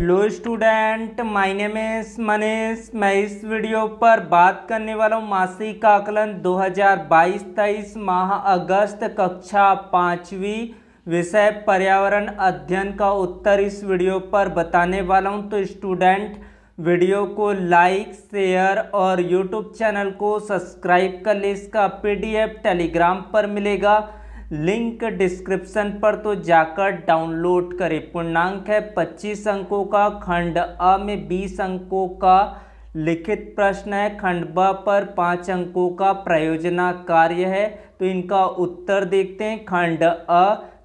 hello student my name is Manish मैं इस video पर बात करने वाला हूँ मासिक आकलन 2022-23 माह अगस्त कक्षा पाँचवीं विषय पर्यावरण अध्ययन का उत्तर इस वीडियो पर बताने वाला हूँ तो स्टूडेंट वीडियो को लाइक शेयर और यूट्यूब चैनल को सब्सक्राइब कर ले इसका पीडीएफ टेलीग्राम पर मिलेगा लिंक डिस्क्रिप्शन पर तो जाकर डाउनलोड करें पूर्णांक है 25 अंकों का खंड अ में 20 अंकों का लिखित प्रश्न है खंड ब पर पाँच अंकों का प्रयोजना कार्य है तो इनका उत्तर देखते हैं खंड अ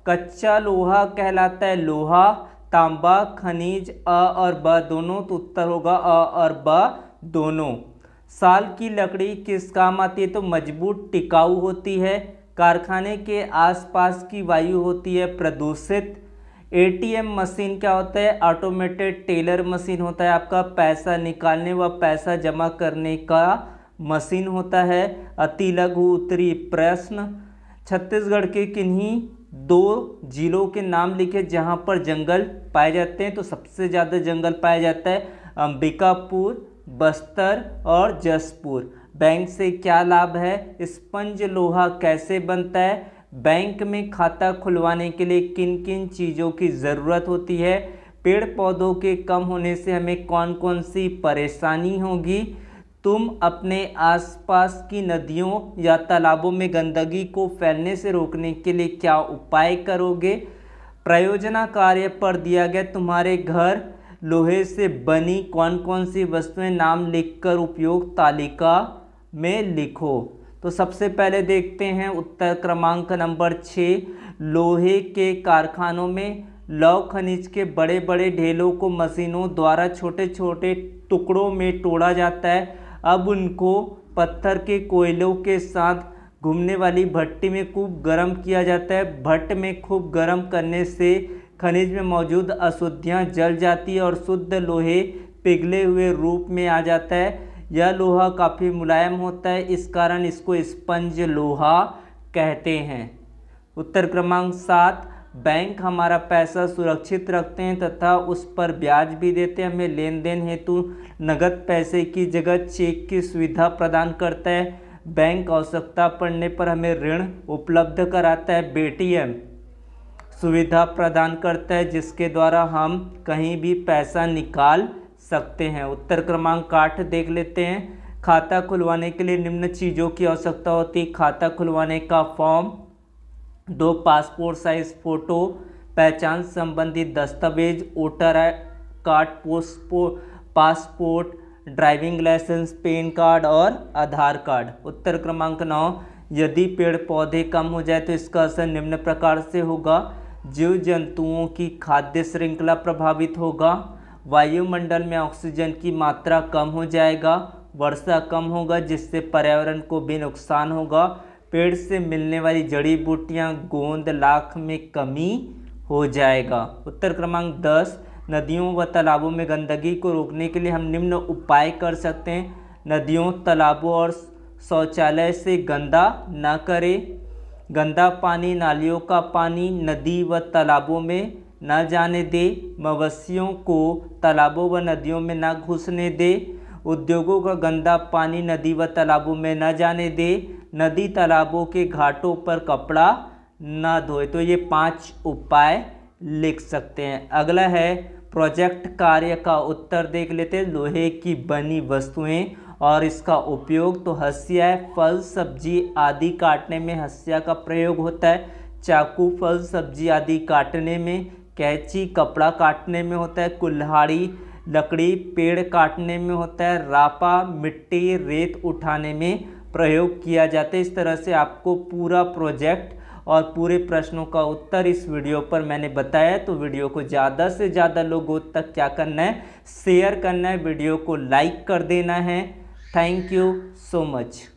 कच्चा लोहा कहलाता है लोहा तांबा खनिज अ और ब दोनों तो उत्तर होगा अ और ब दोनों साल की लकड़ी किस काम आती है तो मजबूत टिकाऊ होती है कारखाने के आसपास की वायु होती है प्रदूषित एटीएम मशीन क्या होता है ऑटोमेटेड टेलर मशीन होता है आपका पैसा निकालने व पैसा जमा करने का मशीन होता है अति लघु उत्तरी प्रश्न छत्तीसगढ़ के किन्हीं दो जिलों के नाम लिखे जहाँ पर जंगल पाए जाते हैं तो सबसे ज़्यादा जंगल पाया जाता है अंबिकापुर बस्तर और जसपुर बैंक से क्या लाभ है स्पंज लोहा कैसे बनता है बैंक में खाता खुलवाने के लिए किन किन चीज़ों की ज़रूरत होती है पेड़ पौधों के कम होने से हमें कौन कौन सी परेशानी होगी तुम अपने आसपास की नदियों या तालाबों में गंदगी को फैलने से रोकने के लिए क्या उपाय करोगे प्रयोजना कार्य पर दिया गया तुम्हारे घर लोहे से बनी कौन कौन सी वस्तुएं नाम लिखकर उपयोग तालिका में लिखो तो सबसे पहले देखते हैं उत्तर क्रमांक नंबर छः लोहे के कारखानों में लौ खनिज के बड़े बड़े ढेलों को मशीनों द्वारा छोटे छोटे टुकड़ों में तोड़ा जाता है अब उनको पत्थर के कोयलों के साथ घूमने वाली भट्टी में खूब गर्म किया जाता है भट्ट में खूब गर्म करने से खनिज में मौजूद अशुद्धियाँ जल जाती है और शुद्ध लोहे पिघले हुए रूप में आ जाता है यह लोहा काफ़ी मुलायम होता है इस कारण इसको स्पंज लोहा कहते हैं उत्तर क्रमांक सात बैंक हमारा पैसा सुरक्षित रखते हैं तथा उस पर ब्याज भी देते हैं हमें लेन देन हेतु नगद पैसे की जगह चेक की सुविधा प्रदान करता है बैंक आवश्यकता पड़ने पर हमें ऋण उपलब्ध कराता है बेटीएम सुविधा प्रदान करता है जिसके द्वारा हम कहीं भी पैसा निकाल सकते हैं उत्तर क्रमांक आठ देख लेते हैं खाता खुलवाने के लिए निम्न चीज़ों की आवश्यकता होती है खाता खुलवाने का फॉर्म दो पासपोर्ट साइज फ़ोटो पहचान संबंधी दस्तावेज voter card passport passport driving licence PAN card और आधार कार्ड उत्तर क्रमांक नौ यदि पेड़ पौधे कम हो जाए तो इसका असर निम्न प्रकार से होगा जीव जंतुओं की खाद्य श्रृंखला प्रभावित होगा वायुमंडल में ऑक्सीजन की मात्रा कम हो जाएगा वर्षा कम होगा जिससे पर्यावरण को भी नुकसान होगा पेड़ से मिलने वाली जड़ी बूटियाँ गोंद लाख में कमी हो जाएगा उत्तर क्रमांक दस नदियों व तालाबों में गंदगी को रोकने के लिए हम निम्न उपाय कर सकते हैं नदियों तालाबों और शौचालय से गंदा ना करें गंदा पानी नालियों का पानी नदी व तालाबों में ना जाने दे मवस्यों को तालाबों व नदियों में न घुसने दे उद्योगों का गंदा पानी नदी व तालाबों में न जाने दे नदी तालाबों के घाटों पर कपड़ा न धोए तो ये पांच उपाय लिख सकते हैं अगला है प्रोजेक्ट कार्य का उत्तर देख लेते हैं लोहे की बनी वस्तुएं और इसका उपयोग तो हसिया फल सब्जी आदि काटने में हसिया का प्रयोग होता है चाकू फल सब्जी आदि काटने में कैची कपड़ा काटने में होता है कुल्हाड़ी लकड़ी पेड़ काटने में होता है रापा मिट्टी रेत उठाने में प्रयोग किया जाता है इस तरह से आपको पूरा प्रोजेक्ट और पूरे प्रश्नों का उत्तर इस वीडियो पर मैंने बताया तो वीडियो को ज़्यादा से ज़्यादा लोगों तक क्या करना है शेयर करना है वीडियो को लाइक कर देना है थैंक यू सो मच